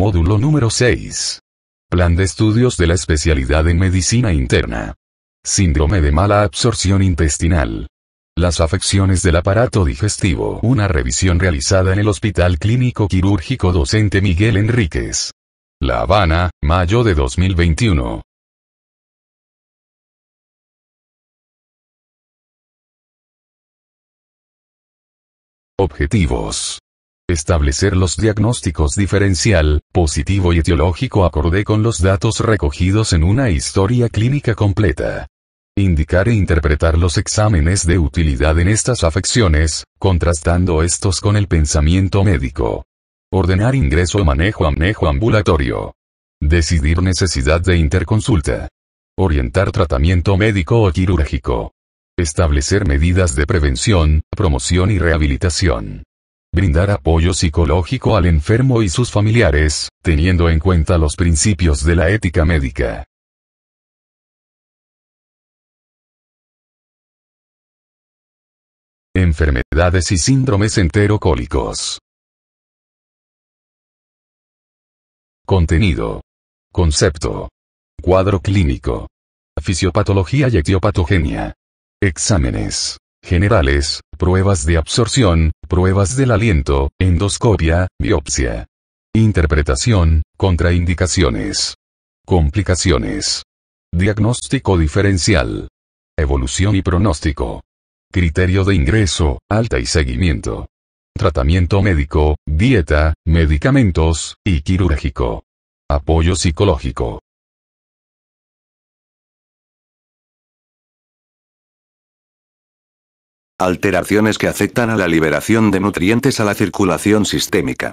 Módulo número 6. Plan de estudios de la especialidad en medicina interna. Síndrome de mala absorción intestinal. Las afecciones del aparato digestivo. Una revisión realizada en el Hospital Clínico Quirúrgico Docente Miguel Enríquez. La Habana, mayo de 2021. Objetivos establecer los diagnósticos diferencial, positivo y etiológico acorde con los datos recogidos en una historia clínica completa. Indicar e interpretar los exámenes de utilidad en estas afecciones, contrastando estos con el pensamiento médico. Ordenar ingreso o manejo amnejo ambulatorio. Decidir necesidad de interconsulta. Orientar tratamiento médico o quirúrgico. Establecer medidas de prevención, promoción y rehabilitación brindar apoyo psicológico al enfermo y sus familiares, teniendo en cuenta los principios de la ética médica. Enfermedades y síndromes enterocólicos. Contenido. Concepto. Cuadro clínico. Fisiopatología y etiopatogenia. Exámenes generales, pruebas de absorción, pruebas del aliento, endoscopia, biopsia. Interpretación, contraindicaciones. Complicaciones. Diagnóstico diferencial. Evolución y pronóstico. Criterio de ingreso, alta y seguimiento. Tratamiento médico, dieta, medicamentos, y quirúrgico. Apoyo psicológico. alteraciones que afectan a la liberación de nutrientes a la circulación sistémica.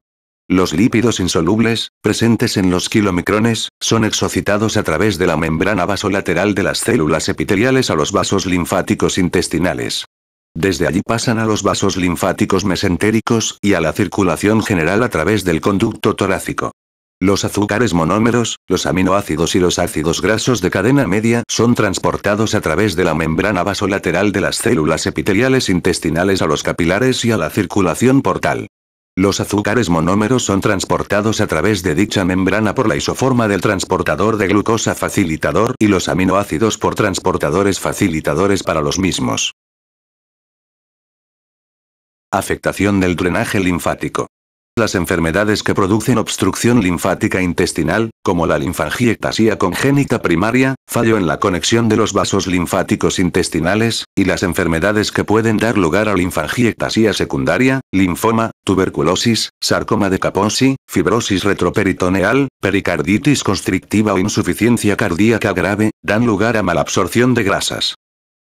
Los lípidos insolubles, presentes en los kilomicrones, son exocitados a través de la membrana vasolateral de las células epiteliales a los vasos linfáticos intestinales. Desde allí pasan a los vasos linfáticos mesentéricos y a la circulación general a través del conducto torácico. Los azúcares monómeros, los aminoácidos y los ácidos grasos de cadena media son transportados a través de la membrana vasolateral de las células epiteliales intestinales a los capilares y a la circulación portal. Los azúcares monómeros son transportados a través de dicha membrana por la isoforma del transportador de glucosa facilitador y los aminoácidos por transportadores facilitadores para los mismos. Afectación del drenaje linfático. Las enfermedades que producen obstrucción linfática intestinal, como la linfangiectasia congénita primaria, fallo en la conexión de los vasos linfáticos intestinales, y las enfermedades que pueden dar lugar a linfangiectasia secundaria, linfoma, tuberculosis, sarcoma de Kaposi, fibrosis retroperitoneal, pericarditis constrictiva o insuficiencia cardíaca grave, dan lugar a malabsorción de grasas.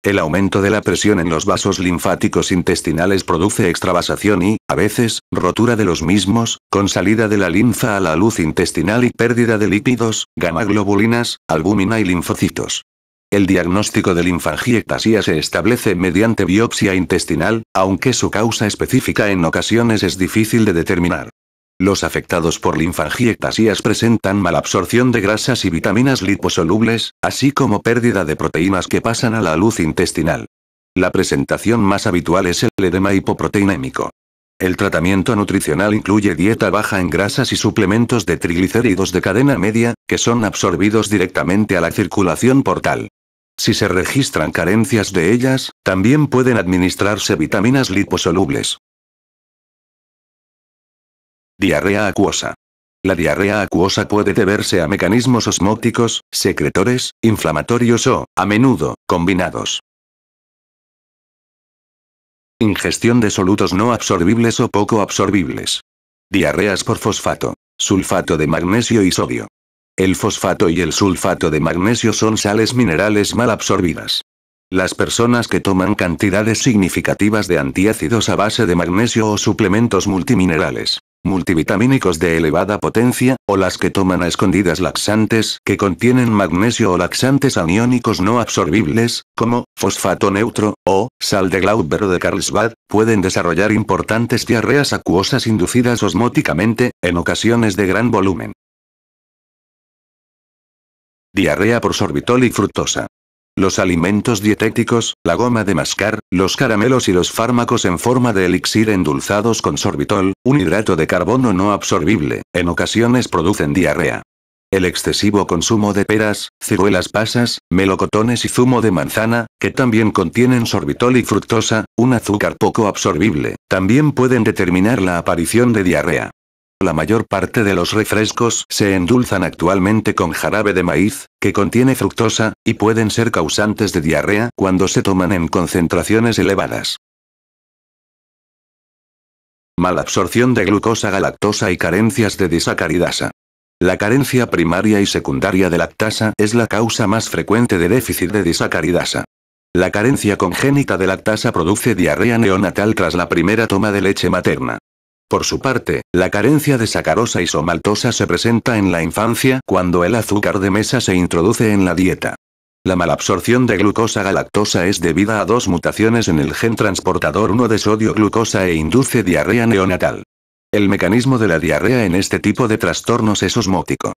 El aumento de la presión en los vasos linfáticos intestinales produce extravasación y, a veces, rotura de los mismos, con salida de la linfa a la luz intestinal y pérdida de lípidos, gamaglobulinas, albúmina y linfocitos. El diagnóstico de linfangiectasia se establece mediante biopsia intestinal, aunque su causa específica en ocasiones es difícil de determinar. Los afectados por linfangiectasias presentan malabsorción de grasas y vitaminas liposolubles, así como pérdida de proteínas que pasan a la luz intestinal. La presentación más habitual es el edema hipoproteinémico. El tratamiento nutricional incluye dieta baja en grasas y suplementos de triglicéridos de cadena media, que son absorbidos directamente a la circulación portal. Si se registran carencias de ellas, también pueden administrarse vitaminas liposolubles. Diarrea acuosa. La diarrea acuosa puede deberse a mecanismos osmóticos, secretores, inflamatorios o, a menudo, combinados. Ingestión de solutos no absorbibles o poco absorbibles. Diarreas por fosfato, sulfato de magnesio y sodio. El fosfato y el sulfato de magnesio son sales minerales mal absorbidas. Las personas que toman cantidades significativas de antiácidos a base de magnesio o suplementos multiminerales multivitamínicos de elevada potencia, o las que toman a escondidas laxantes que contienen magnesio o laxantes aniónicos no absorbibles, como fosfato neutro, o sal de Glauber de Carlsbad, pueden desarrollar importantes diarreas acuosas inducidas osmóticamente, en ocasiones de gran volumen. Diarrea por sorbitol y fructosa los alimentos dietéticos, la goma de mascar, los caramelos y los fármacos en forma de elixir endulzados con sorbitol, un hidrato de carbono no absorbible, en ocasiones producen diarrea. El excesivo consumo de peras, ciruelas pasas, melocotones y zumo de manzana, que también contienen sorbitol y fructosa, un azúcar poco absorbible, también pueden determinar la aparición de diarrea. La mayor parte de los refrescos se endulzan actualmente con jarabe de maíz, que contiene fructosa, y pueden ser causantes de diarrea cuando se toman en concentraciones elevadas. Malabsorción de glucosa galactosa y carencias de disacaridasa. La carencia primaria y secundaria de lactasa es la causa más frecuente de déficit de disacaridasa. La carencia congénita de lactasa produce diarrea neonatal tras la primera toma de leche materna. Por su parte, la carencia de sacarosa y somaltosa se presenta en la infancia cuando el azúcar de mesa se introduce en la dieta. La malabsorción de glucosa-galactosa es debida a dos mutaciones en el gen transportador 1 de sodio-glucosa e induce diarrea neonatal. El mecanismo de la diarrea en este tipo de trastornos es osmótico.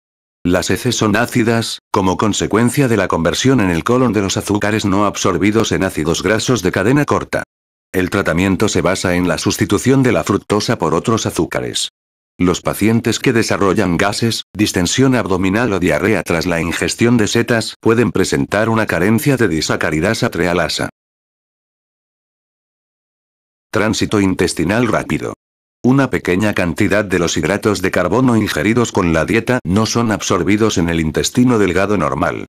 Las heces son ácidas, como consecuencia de la conversión en el colon de los azúcares no absorbidos en ácidos grasos de cadena corta. El tratamiento se basa en la sustitución de la fructosa por otros azúcares. Los pacientes que desarrollan gases, distensión abdominal o diarrea tras la ingestión de setas pueden presentar una carencia de disacaridasa trealasa. Tránsito intestinal rápido. Una pequeña cantidad de los hidratos de carbono ingeridos con la dieta no son absorbidos en el intestino delgado normal.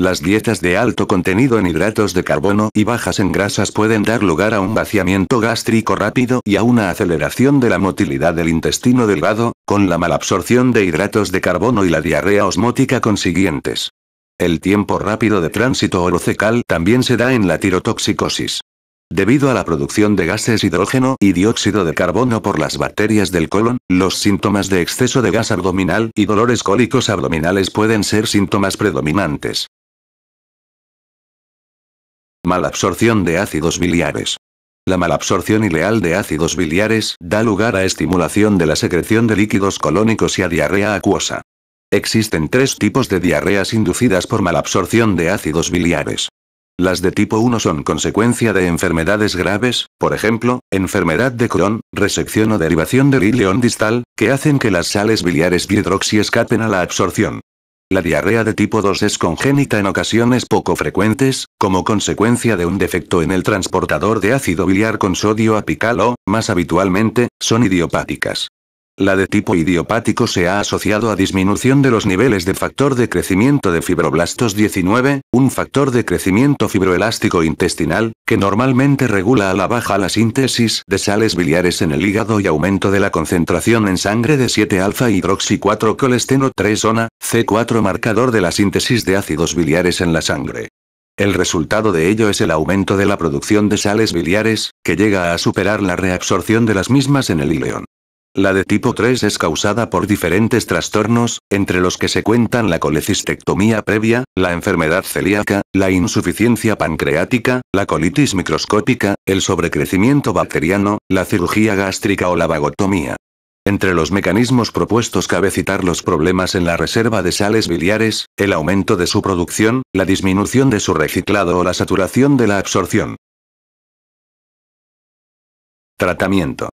Las dietas de alto contenido en hidratos de carbono y bajas en grasas pueden dar lugar a un vaciamiento gástrico rápido y a una aceleración de la motilidad del intestino delgado, con la malabsorción de hidratos de carbono y la diarrea osmótica consiguientes. El tiempo rápido de tránsito orocecal también se da en la tirotoxicosis. Debido a la producción de gases hidrógeno y dióxido de carbono por las bacterias del colon, los síntomas de exceso de gas abdominal y dolores cólicos abdominales pueden ser síntomas predominantes. Malabsorción de ácidos biliares. La malabsorción ileal de ácidos biliares da lugar a estimulación de la secreción de líquidos colónicos y a diarrea acuosa. Existen tres tipos de diarreas inducidas por malabsorción de ácidos biliares. Las de tipo 1 son consecuencia de enfermedades graves, por ejemplo, enfermedad de Crohn, resección o derivación del ileón distal, que hacen que las sales biliares hidroxi escapen a la absorción. La diarrea de tipo 2 es congénita en ocasiones poco frecuentes, como consecuencia de un defecto en el transportador de ácido biliar con sodio apical o, más habitualmente, son idiopáticas. La de tipo idiopático se ha asociado a disminución de los niveles de factor de crecimiento de fibroblastos 19, un factor de crecimiento fibroelástico intestinal, que normalmente regula a la baja la síntesis de sales biliares en el hígado y aumento de la concentración en sangre de 7 alfa hidroxi 4 colesteno 3 ona, C4 marcador de la síntesis de ácidos biliares en la sangre. El resultado de ello es el aumento de la producción de sales biliares, que llega a superar la reabsorción de las mismas en el ileón. La de tipo 3 es causada por diferentes trastornos, entre los que se cuentan la colecistectomía previa, la enfermedad celíaca, la insuficiencia pancreática, la colitis microscópica, el sobrecrecimiento bacteriano, la cirugía gástrica o la vagotomía. Entre los mecanismos propuestos cabe citar los problemas en la reserva de sales biliares, el aumento de su producción, la disminución de su reciclado o la saturación de la absorción. Tratamiento.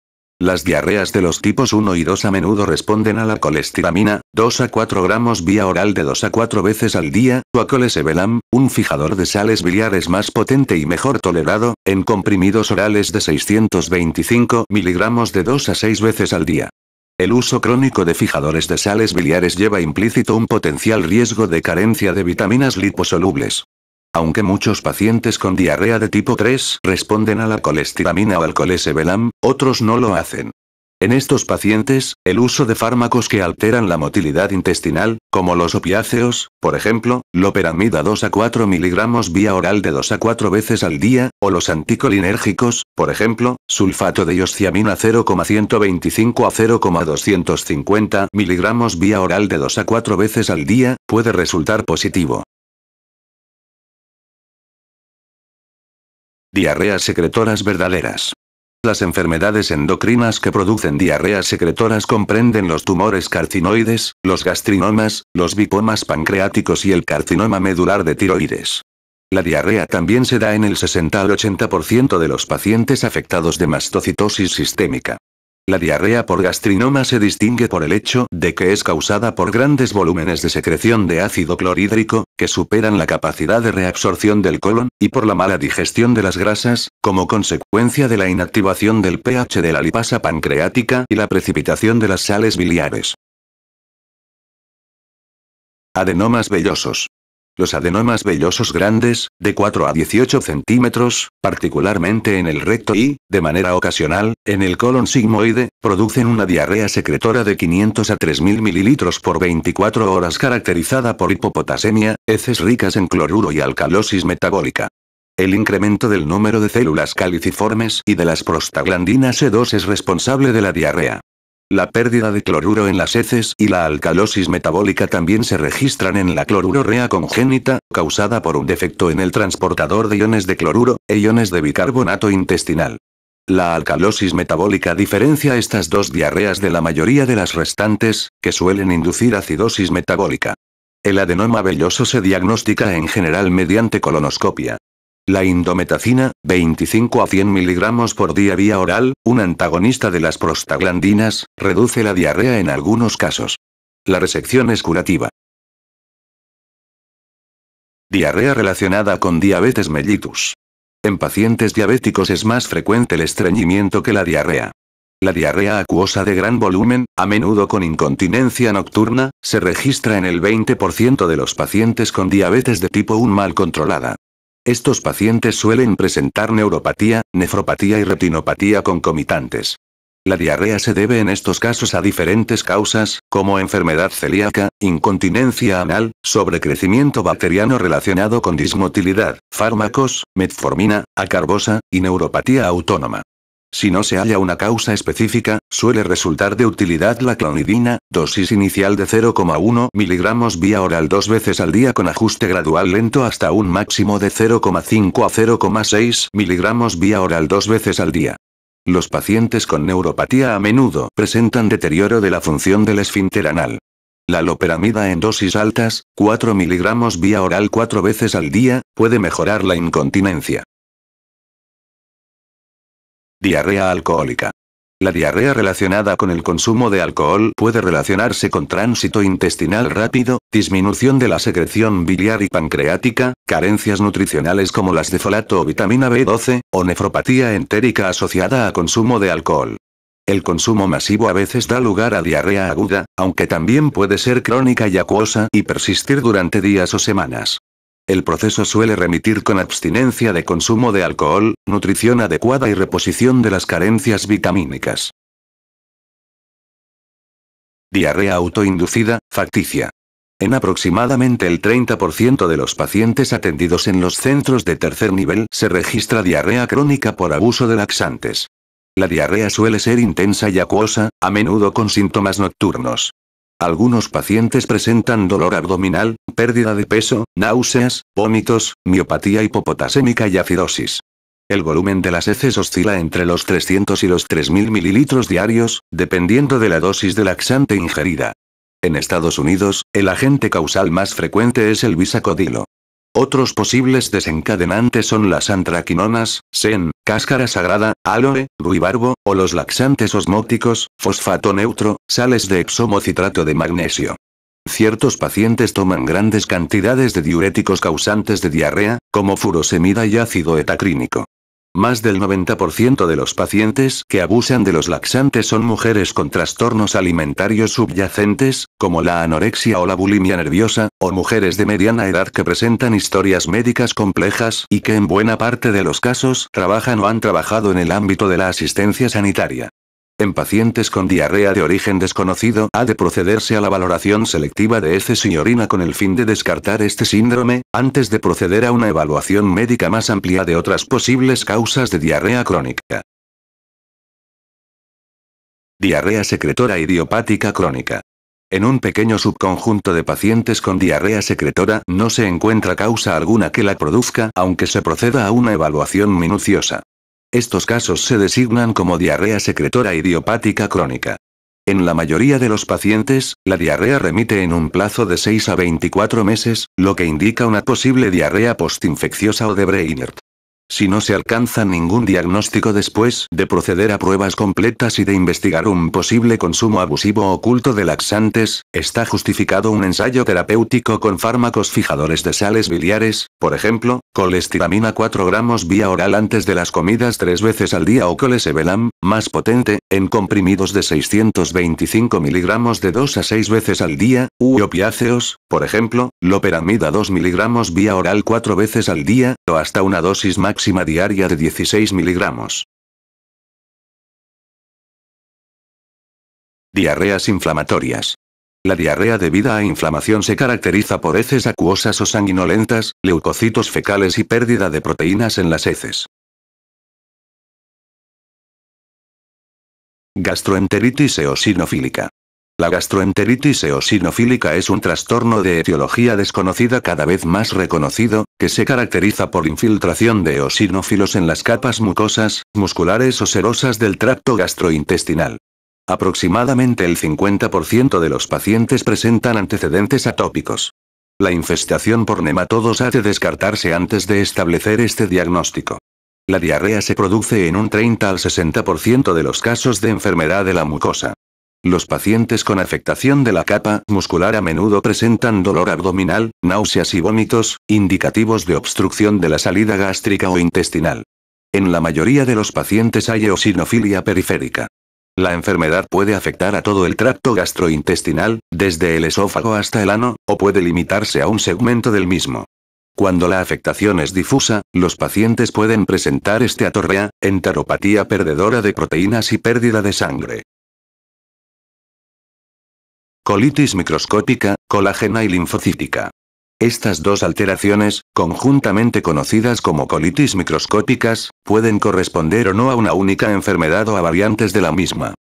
Las diarreas de los tipos 1 y 2 a menudo responden a la colestiramina, 2 a 4 gramos vía oral de 2 a 4 veces al día, o a colesevelam, un fijador de sales biliares más potente y mejor tolerado, en comprimidos orales de 625 miligramos de 2 a 6 veces al día. El uso crónico de fijadores de sales biliares lleva implícito un potencial riesgo de carencia de vitaminas liposolubles. Aunque muchos pacientes con diarrea de tipo 3 responden a la colestiramina o al colesevelam, otros no lo hacen. En estos pacientes, el uso de fármacos que alteran la motilidad intestinal, como los opiáceos, por ejemplo, loperamida 2 a 4 miligramos vía oral de 2 a 4 veces al día, o los anticolinérgicos, por ejemplo, sulfato de iosciamina 0,125 a 0,250 miligramos vía oral de 2 a 4 veces al día, puede resultar positivo. Diarreas secretoras verdaderas. Las enfermedades endocrinas que producen diarreas secretoras comprenden los tumores carcinoides, los gastrinomas, los bipomas pancreáticos y el carcinoma medular de tiroides. La diarrea también se da en el 60 al 80% de los pacientes afectados de mastocitosis sistémica. La diarrea por gastrinoma se distingue por el hecho de que es causada por grandes volúmenes de secreción de ácido clorhídrico, que superan la capacidad de reabsorción del colon, y por la mala digestión de las grasas, como consecuencia de la inactivación del pH de la lipasa pancreática y la precipitación de las sales biliares. Adenomas vellosos. Los adenomas vellosos grandes, de 4 a 18 centímetros, particularmente en el recto y, de manera ocasional, en el colon sigmoide, producen una diarrea secretora de 500 a 3000 mililitros por 24 horas caracterizada por hipopotasemia, heces ricas en cloruro y alcalosis metabólica. El incremento del número de células caliciformes y de las prostaglandinas E2 es responsable de la diarrea. La pérdida de cloruro en las heces y la alcalosis metabólica también se registran en la clorurorrea congénita, causada por un defecto en el transportador de iones de cloruro e iones de bicarbonato intestinal. La alcalosis metabólica diferencia estas dos diarreas de la mayoría de las restantes, que suelen inducir acidosis metabólica. El adenoma velloso se diagnostica en general mediante colonoscopia. La indometacina, 25 a 100 miligramos por día vía oral, un antagonista de las prostaglandinas, reduce la diarrea en algunos casos. La resección es curativa. Diarrea relacionada con diabetes mellitus. En pacientes diabéticos es más frecuente el estreñimiento que la diarrea. La diarrea acuosa de gran volumen, a menudo con incontinencia nocturna, se registra en el 20% de los pacientes con diabetes de tipo 1 mal controlada. Estos pacientes suelen presentar neuropatía, nefropatía y retinopatía concomitantes. La diarrea se debe en estos casos a diferentes causas, como enfermedad celíaca, incontinencia anal, sobrecrecimiento bacteriano relacionado con dismotilidad, fármacos, metformina, acarbosa, y neuropatía autónoma. Si no se halla una causa específica, suele resultar de utilidad la clonidina, dosis inicial de 0,1 miligramos vía oral dos veces al día con ajuste gradual lento hasta un máximo de 0,5 a 0,6 miligramos vía oral dos veces al día. Los pacientes con neuropatía a menudo presentan deterioro de la función del esfínter anal. La loperamida en dosis altas, 4 miligramos vía oral cuatro veces al día, puede mejorar la incontinencia. Diarrea alcohólica. La diarrea relacionada con el consumo de alcohol puede relacionarse con tránsito intestinal rápido, disminución de la secreción biliar y pancreática, carencias nutricionales como las de folato o vitamina B12, o nefropatía entérica asociada a consumo de alcohol. El consumo masivo a veces da lugar a diarrea aguda, aunque también puede ser crónica y acuosa y persistir durante días o semanas. El proceso suele remitir con abstinencia de consumo de alcohol, nutrición adecuada y reposición de las carencias vitamínicas. Diarrea autoinducida, facticia. En aproximadamente el 30% de los pacientes atendidos en los centros de tercer nivel se registra diarrea crónica por abuso de laxantes. La diarrea suele ser intensa y acuosa, a menudo con síntomas nocturnos. Algunos pacientes presentan dolor abdominal, pérdida de peso, náuseas, vómitos, miopatía hipopotasémica y acidosis. El volumen de las heces oscila entre los 300 y los 3.000 mililitros diarios, dependiendo de la dosis de laxante ingerida. En Estados Unidos, el agente causal más frecuente es el bisacodilo. Otros posibles desencadenantes son las antraquinonas, sen, cáscara sagrada, aloe, ruibarbo, o los laxantes osmóticos, fosfato neutro, sales de exomocitrato de magnesio. Ciertos pacientes toman grandes cantidades de diuréticos causantes de diarrea, como furosemida y ácido etacrínico. Más del 90% de los pacientes que abusan de los laxantes son mujeres con trastornos alimentarios subyacentes, como la anorexia o la bulimia nerviosa, o mujeres de mediana edad que presentan historias médicas complejas y que en buena parte de los casos trabajan o han trabajado en el ámbito de la asistencia sanitaria. En pacientes con diarrea de origen desconocido ha de procederse a la valoración selectiva de heces este señorina con el fin de descartar este síndrome, antes de proceder a una evaluación médica más amplia de otras posibles causas de diarrea crónica. Diarrea secretora idiopática crónica. En un pequeño subconjunto de pacientes con diarrea secretora no se encuentra causa alguna que la produzca, aunque se proceda a una evaluación minuciosa. Estos casos se designan como diarrea secretora idiopática crónica. En la mayoría de los pacientes, la diarrea remite en un plazo de 6 a 24 meses, lo que indica una posible diarrea postinfecciosa o de Brainerd. Si no se alcanza ningún diagnóstico después de proceder a pruebas completas y de investigar un posible consumo abusivo oculto de laxantes, está justificado un ensayo terapéutico con fármacos fijadores de sales biliares, por ejemplo, colestiramina 4 gramos vía oral antes de las comidas tres veces al día o colesevelam, más potente, en comprimidos de 625 miligramos de 2 a 6 veces al día, u opiáceos, por ejemplo, loperamida 2 miligramos vía oral 4 veces al día, o hasta una dosis máxima diaria de 16 miligramos. Diarreas inflamatorias. La diarrea debida a e inflamación se caracteriza por heces acuosas o sanguinolentas, leucocitos fecales y pérdida de proteínas en las heces. Gastroenteritis eosinofílica. La gastroenteritis eosinofílica es un trastorno de etiología desconocida cada vez más reconocido, que se caracteriza por infiltración de eosinófilos en las capas mucosas, musculares o serosas del tracto gastrointestinal. Aproximadamente el 50% de los pacientes presentan antecedentes atópicos. La infestación por nematodos ha de descartarse antes de establecer este diagnóstico. La diarrea se produce en un 30 al 60% de los casos de enfermedad de la mucosa. Los pacientes con afectación de la capa muscular a menudo presentan dolor abdominal, náuseas y vómitos, indicativos de obstrucción de la salida gástrica o intestinal. En la mayoría de los pacientes hay eosinofilia periférica. La enfermedad puede afectar a todo el tracto gastrointestinal, desde el esófago hasta el ano, o puede limitarse a un segmento del mismo. Cuando la afectación es difusa, los pacientes pueden presentar esteatorrea, enteropatía perdedora de proteínas y pérdida de sangre. Colitis microscópica, colágena y linfocítica. Estas dos alteraciones, conjuntamente conocidas como colitis microscópicas, pueden corresponder o no a una única enfermedad o a variantes de la misma.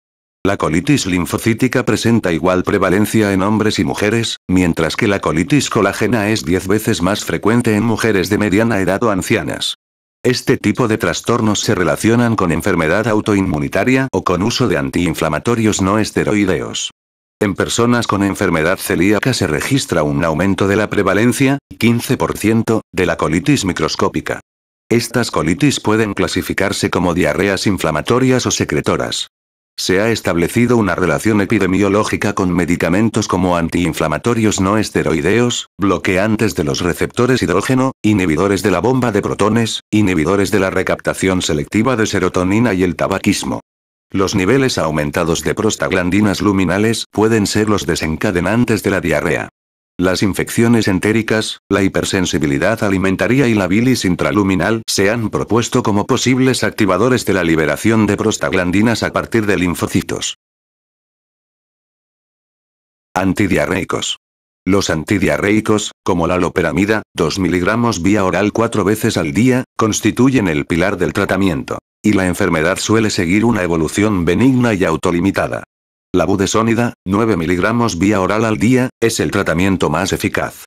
La colitis linfocítica presenta igual prevalencia en hombres y mujeres, mientras que la colitis colágena es 10 veces más frecuente en mujeres de mediana edad o ancianas. Este tipo de trastornos se relacionan con enfermedad autoinmunitaria o con uso de antiinflamatorios no esteroideos. En personas con enfermedad celíaca se registra un aumento de la prevalencia, 15%, de la colitis microscópica. Estas colitis pueden clasificarse como diarreas inflamatorias o secretoras. Se ha establecido una relación epidemiológica con medicamentos como antiinflamatorios no esteroideos, bloqueantes de los receptores hidrógeno, inhibidores de la bomba de protones, inhibidores de la recaptación selectiva de serotonina y el tabaquismo. Los niveles aumentados de prostaglandinas luminales pueden ser los desencadenantes de la diarrea. Las infecciones entéricas, la hipersensibilidad alimentaria y la bilis intraluminal se han propuesto como posibles activadores de la liberación de prostaglandinas a partir de linfocitos. Antidiarreicos. Los antidiarreicos, como la loperamida, 2 miligramos vía oral cuatro veces al día, constituyen el pilar del tratamiento. Y la enfermedad suele seguir una evolución benigna y autolimitada. La budesónida, 9 miligramos vía oral al día, es el tratamiento más eficaz.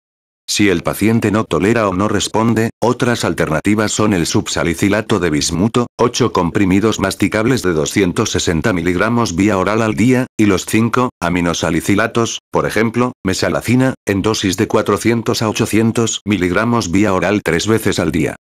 Si el paciente no tolera o no responde, otras alternativas son el subsalicilato de bismuto, 8 comprimidos masticables de 260 miligramos vía oral al día, y los 5 aminosalicilatos, por ejemplo, mesalacina, en dosis de 400 a 800 miligramos vía oral tres veces al día.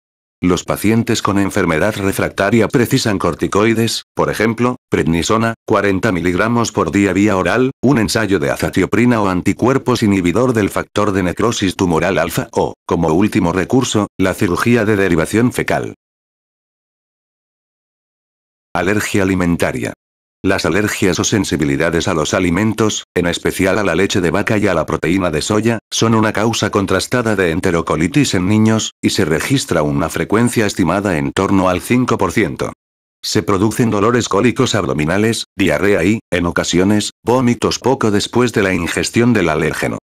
Los pacientes con enfermedad refractaria precisan corticoides, por ejemplo, prednisona, 40 miligramos por día vía oral, un ensayo de azatioprina o anticuerpos inhibidor del factor de necrosis tumoral alfa o, como último recurso, la cirugía de derivación fecal. Alergia alimentaria. Las alergias o sensibilidades a los alimentos, en especial a la leche de vaca y a la proteína de soya, son una causa contrastada de enterocolitis en niños, y se registra una frecuencia estimada en torno al 5%. Se producen dolores cólicos abdominales, diarrea y, en ocasiones, vómitos poco después de la ingestión del alérgeno.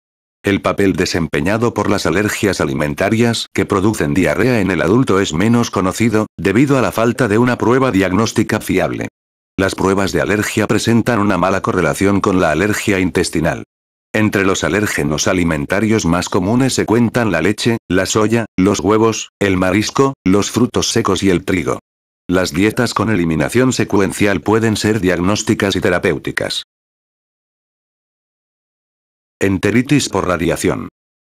El papel desempeñado por las alergias alimentarias que producen diarrea en el adulto es menos conocido, debido a la falta de una prueba diagnóstica fiable. Las pruebas de alergia presentan una mala correlación con la alergia intestinal. Entre los alérgenos alimentarios más comunes se cuentan la leche, la soya, los huevos, el marisco, los frutos secos y el trigo. Las dietas con eliminación secuencial pueden ser diagnósticas y terapéuticas. Enteritis por radiación.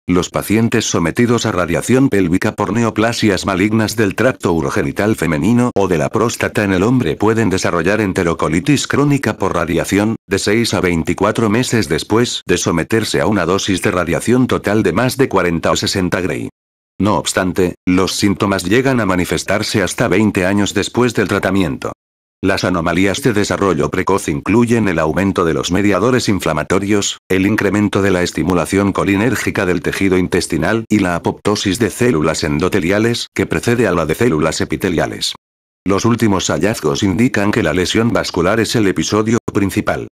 Los pacientes sometidos a radiación pélvica por neoplasias malignas del tracto urogenital femenino o de la próstata en el hombre pueden desarrollar enterocolitis crónica por radiación, de 6 a 24 meses después de someterse a una dosis de radiación total de más de 40 o 60 Gray. No obstante, los síntomas llegan a manifestarse hasta 20 años después del tratamiento. Las anomalías de desarrollo precoz incluyen el aumento de los mediadores inflamatorios, el incremento de la estimulación colinérgica del tejido intestinal y la apoptosis de células endoteliales que precede a la de células epiteliales. Los últimos hallazgos indican que la lesión vascular es el episodio principal.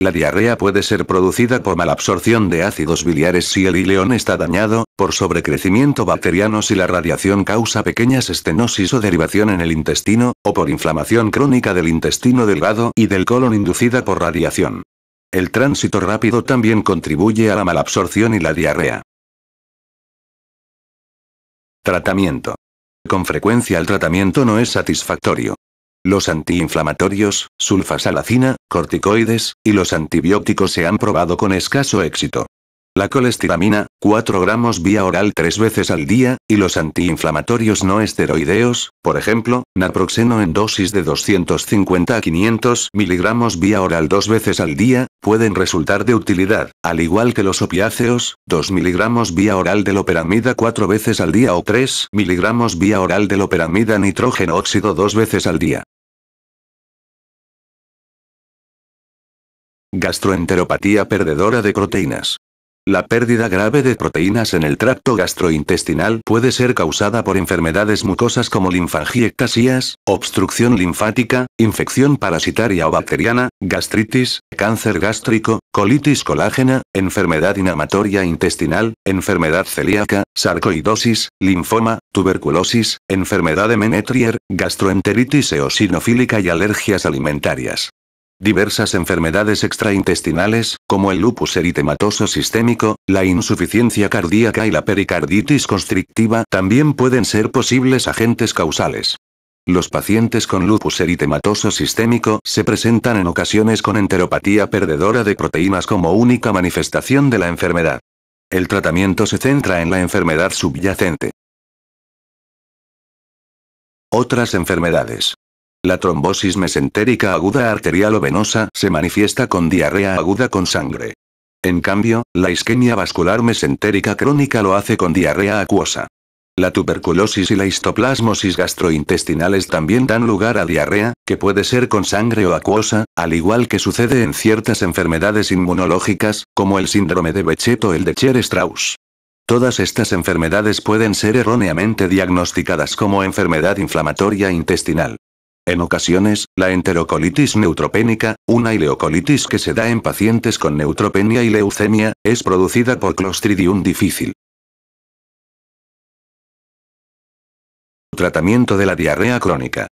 La diarrea puede ser producida por malabsorción de ácidos biliares si el ileón está dañado, por sobrecrecimiento bacteriano si la radiación causa pequeñas estenosis o derivación en el intestino, o por inflamación crónica del intestino delgado y del colon inducida por radiación. El tránsito rápido también contribuye a la malabsorción y la diarrea. Tratamiento. Con frecuencia el tratamiento no es satisfactorio. Los antiinflamatorios, sulfasalacina, corticoides, y los antibióticos se han probado con escaso éxito. La colestiramina, 4 gramos vía oral tres veces al día, y los antiinflamatorios no esteroideos, por ejemplo, naproxeno en dosis de 250 a 500 miligramos vía oral dos veces al día, pueden resultar de utilidad, al igual que los opiáceos, 2 miligramos vía oral de loperamida cuatro veces al día o 3 miligramos vía oral de loperamida nitrógeno óxido dos veces al día. Gastroenteropatía perdedora de proteínas. La pérdida grave de proteínas en el tracto gastrointestinal puede ser causada por enfermedades mucosas como linfangiectasías, obstrucción linfática, infección parasitaria o bacteriana, gastritis, cáncer gástrico, colitis colágena, enfermedad inamatoria intestinal, enfermedad celíaca, sarcoidosis, linfoma, tuberculosis, enfermedad de Menetrier, gastroenteritis eosinofílica y alergias alimentarias. Diversas enfermedades extraintestinales, como el lupus eritematoso sistémico, la insuficiencia cardíaca y la pericarditis constrictiva también pueden ser posibles agentes causales. Los pacientes con lupus eritematoso sistémico se presentan en ocasiones con enteropatía perdedora de proteínas como única manifestación de la enfermedad. El tratamiento se centra en la enfermedad subyacente. Otras enfermedades. La trombosis mesentérica aguda arterial o venosa se manifiesta con diarrea aguda con sangre. En cambio, la isquemia vascular mesentérica crónica lo hace con diarrea acuosa. La tuberculosis y la histoplasmosis gastrointestinales también dan lugar a diarrea, que puede ser con sangre o acuosa, al igual que sucede en ciertas enfermedades inmunológicas, como el síndrome de Bechet o el de Cher-Strauss. Todas estas enfermedades pueden ser erróneamente diagnosticadas como enfermedad inflamatoria intestinal. En ocasiones, la enterocolitis neutropénica, una ileocolitis que se da en pacientes con neutropenia y leucemia, es producida por Clostridium difícil. Tratamiento de la diarrea crónica.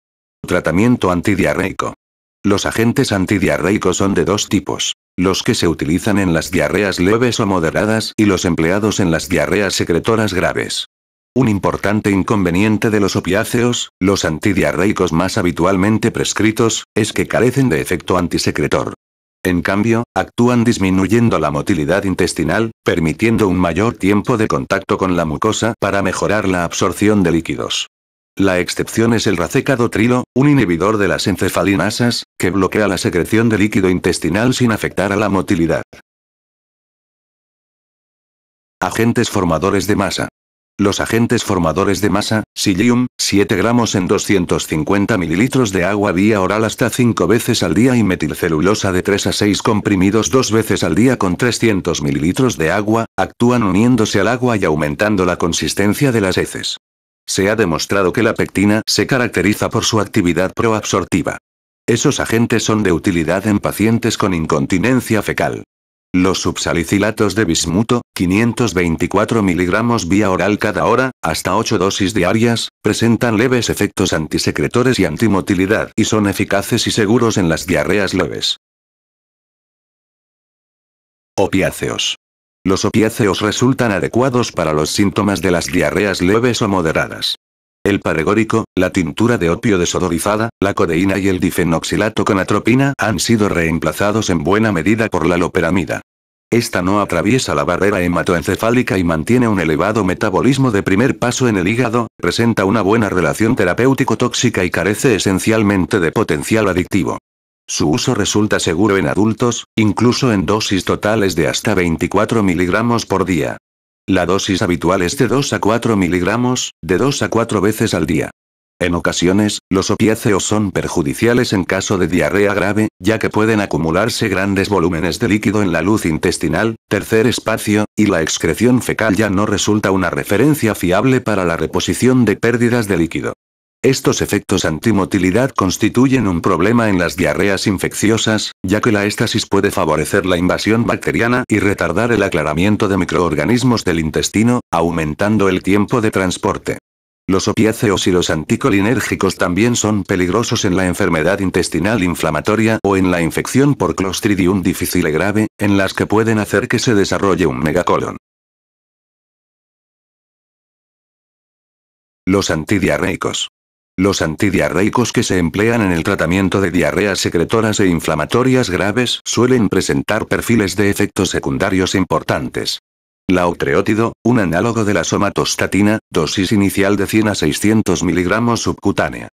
Tratamiento antidiarreico. Los agentes antidiarreicos son de dos tipos. Los que se utilizan en las diarreas leves o moderadas y los empleados en las diarreas secretoras graves. Un importante inconveniente de los opiáceos, los antidiarreicos más habitualmente prescritos, es que carecen de efecto antisecretor. En cambio, actúan disminuyendo la motilidad intestinal, permitiendo un mayor tiempo de contacto con la mucosa para mejorar la absorción de líquidos. La excepción es el racécado un inhibidor de las encefalinasas, que bloquea la secreción de líquido intestinal sin afectar a la motilidad. Agentes formadores de masa. Los agentes formadores de masa, psyllium, 7 gramos en 250 mililitros de agua vía oral hasta 5 veces al día y metilcelulosa de 3 a 6 comprimidos 2 veces al día con 300 mililitros de agua, actúan uniéndose al agua y aumentando la consistencia de las heces. Se ha demostrado que la pectina se caracteriza por su actividad proabsortiva. Esos agentes son de utilidad en pacientes con incontinencia fecal. Los subsalicilatos de bismuto, 524 mg vía oral cada hora, hasta 8 dosis diarias, presentan leves efectos antisecretores y antimotilidad y son eficaces y seguros en las diarreas leves. Opiáceos. Los opiáceos resultan adecuados para los síntomas de las diarreas leves o moderadas. El paregórico, la tintura de opio desodorizada, la codeína y el difenoxilato con atropina han sido reemplazados en buena medida por la loperamida. Esta no atraviesa la barrera hematoencefálica y mantiene un elevado metabolismo de primer paso en el hígado, presenta una buena relación terapéutico-tóxica y carece esencialmente de potencial adictivo. Su uso resulta seguro en adultos, incluso en dosis totales de hasta 24 miligramos por día. La dosis habitual es de 2 a 4 miligramos, de 2 a 4 veces al día. En ocasiones, los opiáceos son perjudiciales en caso de diarrea grave, ya que pueden acumularse grandes volúmenes de líquido en la luz intestinal, tercer espacio, y la excreción fecal ya no resulta una referencia fiable para la reposición de pérdidas de líquido. Estos efectos antimotilidad constituyen un problema en las diarreas infecciosas, ya que la estasis puede favorecer la invasión bacteriana y retardar el aclaramiento de microorganismos del intestino, aumentando el tiempo de transporte. Los opiáceos y los anticolinérgicos también son peligrosos en la enfermedad intestinal inflamatoria o en la infección por Clostridium difficile grave, en las que pueden hacer que se desarrolle un megacolon. Los antidiarreicos. Los antidiarreicos que se emplean en el tratamiento de diarreas secretoras e inflamatorias graves suelen presentar perfiles de efectos secundarios importantes. Lautreótido, un análogo de la somatostatina, dosis inicial de 100 a 600 miligramos subcutánea.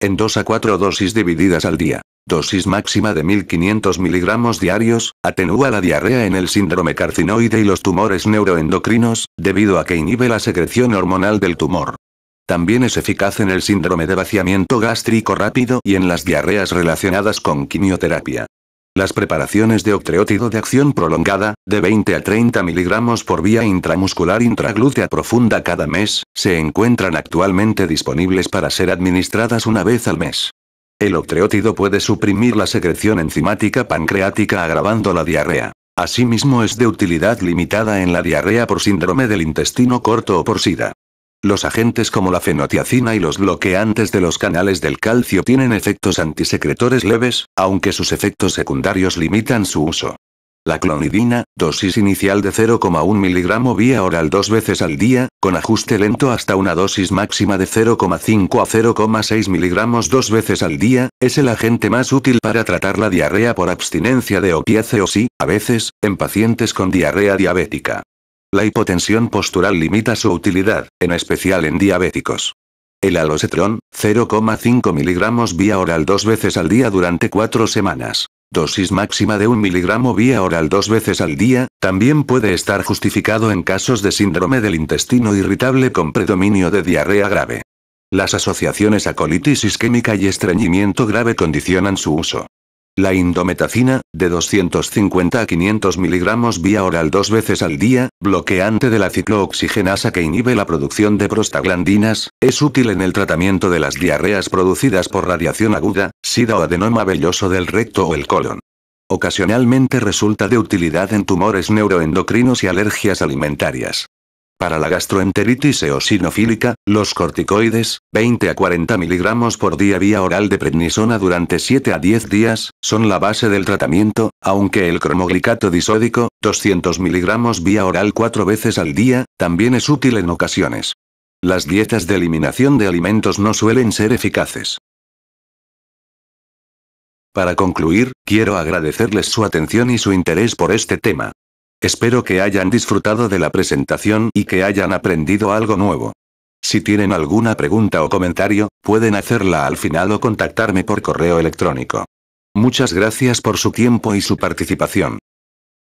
En 2 a 4 dosis divididas al día. Dosis máxima de 1500 miligramos diarios, atenúa la diarrea en el síndrome carcinoide y los tumores neuroendocrinos, debido a que inhibe la secreción hormonal del tumor. También es eficaz en el síndrome de vaciamiento gástrico rápido y en las diarreas relacionadas con quimioterapia. Las preparaciones de octreótido de acción prolongada, de 20 a 30 miligramos por vía intramuscular intraglútea profunda cada mes, se encuentran actualmente disponibles para ser administradas una vez al mes. El octreótido puede suprimir la secreción enzimática pancreática agravando la diarrea. Asimismo es de utilidad limitada en la diarrea por síndrome del intestino corto o por SIDA. Los agentes como la fenotiacina y los bloqueantes de los canales del calcio tienen efectos antisecretores leves, aunque sus efectos secundarios limitan su uso. La clonidina, dosis inicial de 0,1 miligramo vía oral dos veces al día, con ajuste lento hasta una dosis máxima de 0,5 a 0,6 miligramos dos veces al día, es el agente más útil para tratar la diarrea por abstinencia de opiáceos y, a veces, en pacientes con diarrea diabética. La hipotensión postural limita su utilidad, en especial en diabéticos. El alocetrón, 0,5 miligramos vía oral dos veces al día durante cuatro semanas. Dosis máxima de 1 miligramo vía oral dos veces al día, también puede estar justificado en casos de síndrome del intestino irritable con predominio de diarrea grave. Las asociaciones a colitis isquémica y estreñimiento grave condicionan su uso. La indometacina, de 250 a 500 miligramos vía oral dos veces al día, bloqueante de la ciclooxigenasa que inhibe la producción de prostaglandinas, es útil en el tratamiento de las diarreas producidas por radiación aguda, sida o adenoma velloso del recto o el colon. Ocasionalmente resulta de utilidad en tumores neuroendocrinos y alergias alimentarias. Para la gastroenteritis eosinofílica, los corticoides, 20 a 40 miligramos por día vía oral de prednisona durante 7 a 10 días, son la base del tratamiento, aunque el cromoglicato disódico, 200 miligramos vía oral 4 veces al día, también es útil en ocasiones. Las dietas de eliminación de alimentos no suelen ser eficaces. Para concluir, quiero agradecerles su atención y su interés por este tema. Espero que hayan disfrutado de la presentación y que hayan aprendido algo nuevo. Si tienen alguna pregunta o comentario, pueden hacerla al final o contactarme por correo electrónico. Muchas gracias por su tiempo y su participación.